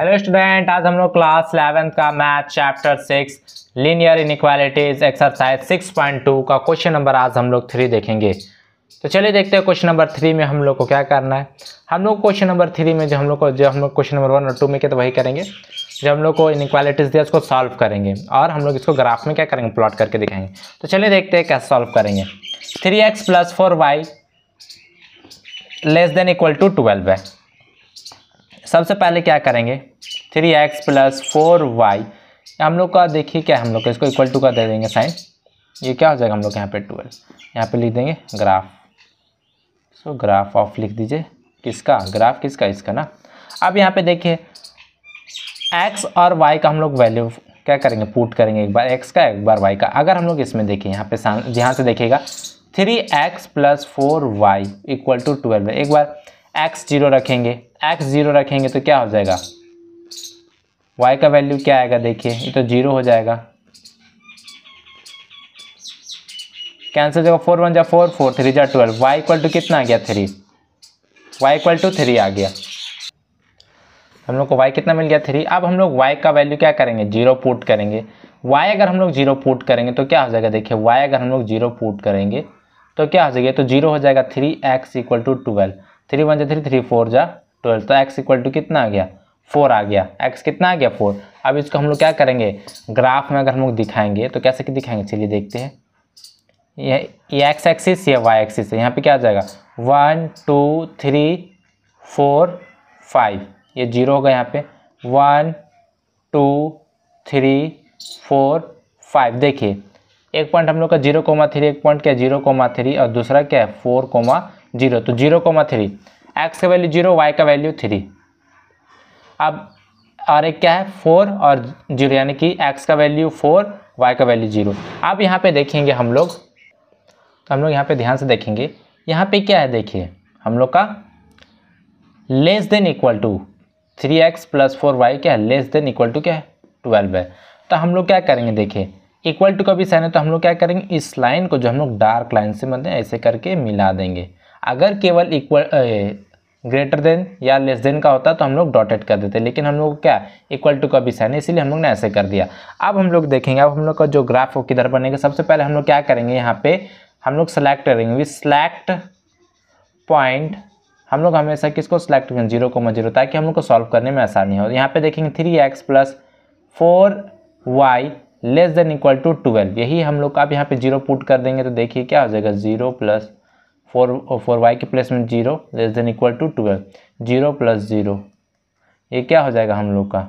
hello student आज हम लोग क्लास इलेवेंथ का math chapter six linear inequalities exercise six point two का क्वेश्चन नंबर आज हम लोग थ्री देखेंगे तो चलिए देखते हैं क्वेश्चन नंबर थ्री में हम लोग को क्या करना है हम लोग क्वेश्चन नंबर थ्री में जो हम लोग को जो हम लोग क्वेश्चन नंबर वन और टू में क्या तो वही करेंगे जो हम लोग को इनक्वालिटीज़ दिया उसको सॉल्व करेंगे और हम लोग इसको ग्राफ में क्या करेंगे प्लॉट करके दिखाएंगे तो चलिए देखते हैं कैसे सॉल्व करेंगे three X plus four Y less than equal to twelve है सबसे पहले क्या करेंगे three X plus four Y हम लोग का देखिए क्या हम लोग का इसको इक्वल टू का दे देंगे साइन ये क्या हो जाएगा हम लोग यहाँ पे ट्वेल्व यहाँ पे लिख देंगे ग्राफ सो ग्राफ ऑफ लिख दीजिए किसका ग्राफ किसका इसका ना अब यहाँ पे देखिए एक्स और वाई का हम लोग वैल्यू क्या करेंगे पुट करेंगे एक बार एक्स का एक बार वाई का अगर हम लोग इसमें देखिए यहाँ पे यहाँ से देखिएगा three X plus four Y equal to twelve एक बार एक्स जीरो रखेंगे एक्स जीरो रखेंगे तो क्या हो जाएगा वाई का वैल्यू क्या आएगा देखिए ये तो जीरो हो जाएगा कैंसिल जगह फोर वन जा फोर फोर थ्री जा ट्वेल्व वाई इक्वल टू कितना आ गया three Y equal to three आ गया हम लोग को वाई कितना मिल गया थ्री अब हम लोग वाई का वैल्यू क्या करेंगे जीरो पुट करेंगे वाई अगर हम लोग जीरो पुट करेंगे तो क्या हो जाएगा देखिए वाई अगर हम लोग जीरो पुट करेंगे तो क्या हो जाएगा तो जीरो हो जाएगा three X equal to twelve three one जा थ्री थ्री फोर जा ट्वेल्व तो एक्स इक्वल टू कितना आ गया फोर आ गया एक्स कितना आ गया फोर अब इसको हम लोग क्या करेंगे ग्राफ में अगर हम लोग दिखाएंगे तो कैसे कि दिखाएंगे चलिए देखते हैं यह ये एक्स एक्सिस या वाई एक्सिस है यहाँ पे क्या आ जाएगा one two three four five ये जीरो होगा यहाँ पे one two three four five देखिए एक पॉइंट हम लोग का जीरो कोमा थ्री एक पॉइंट क्या है जीरो कोमा थ्री और दूसरा क्या है फोर कोमा जीरो तो जीरो कोमा थ्री एक्स का वैल्यू जीरो वाई का वैल्यू थ्री अब और एक क्या है फोर और जीरो यानी कि एक्स का वैल्यू फोर वाई का वैल्यू जीरो अब यहाँ पे देखेंगे हम लोग तो हम लोग यहाँ पे ध्यान से देखेंगे यहाँ पे क्या है देखिए हम लोग का less than equal to three X plus four Y क्या है लेस देन इक्वल टू क्या है ट्वेल्व है तो हम लोग क्या करेंगे देखिए इक्वल टू का भी साइन है तो हम लोग क्या करेंगे इस लाइन को जो हम लोग डार्क लाइन से मतलब ऐसे करके मिला देंगे अगर केवल इक्वल ग्रेटर देन या लेस देन का होता तो हम लोग डॉटेड कर देते लेकिन हम लोग क्या इक्वल टू का भी साइन है इसीलिए हम लोग ने ऐसे कर दिया अब हम लोग देखेंगे अब हम लोग का जो ग्राफ हो किधर बनेगा सबसे पहले हम लोग क्या करेंगे यहाँ पे हम लोग सेलेक्ट करेंगे वी सेलेक्ट पॉइंट हम लोग हमेशा किसको सेलेक्ट करेंगे जीरो को जीरो ताकि हम लोग को सॉल्व करने में आसानी हो यहाँ पे देखेंगे three X plus four Y less than equal to twelve यही हम लोग अब यहाँ पे जीरो पुट कर देंगे तो देखिए क्या हो जाएगा zero plus four four Y के placement zero less than equal to twelve zero plus zero ये क्या हो जाएगा हम लोग का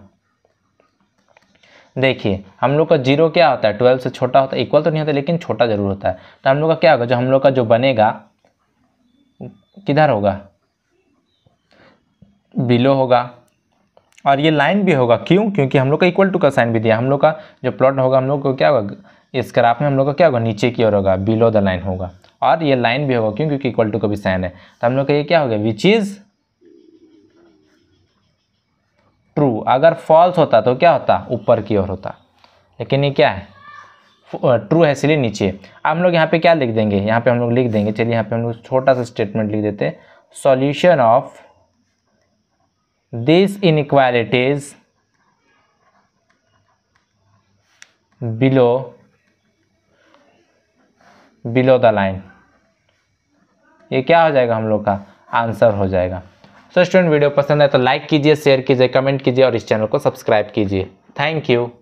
देखिए हम लोग का जीरो क्या होता है ट्वेल्व से छोटा होता है इक्वल तो नहीं होता लेकिन छोटा जरूर होता है तो हम लोग का क्या होगा जो हम लोग का जो बनेगा किधर होगा बिलो होगा और ये लाइन भी होगा क्यों क्योंकि हम लोग का इक्वल टू का साइन भी दिया हम लोग का जो प्लॉट होगा हम लोग को क्या होगा इस ग्राफ में हम लोग का क्या होगा नीचे की ओर होगा बिलो द लाइन होगा और ये लाइन भी होगा क्यों क्योंकि इक्वल टू का भी साइन है तो हम लोग का ये क्या हो गया विच इज़ ट्रू अगर फॉल्स होता तो क्या होता ऊपर की ओर होता लेकिन ये क्या है ट्रू है इसलिए नीचे हम लोग यहाँ पे क्या लिख देंगे यहाँ पे हम लोग लिख देंगे चलिए यहाँ पे हम लोग छोटा सा स्टेटमेंट लिख देते solution of this inequalities below below the line ये क्या हो जाएगा हम लोग का आंसर हो जाएगा सो so, स्टूडेंट वीडियो पसंद है तो लाइक कीजिए शेयर कीजिए कमेंट कीजिए और इस चैनल को सब्सक्राइब कीजिए थैंक यू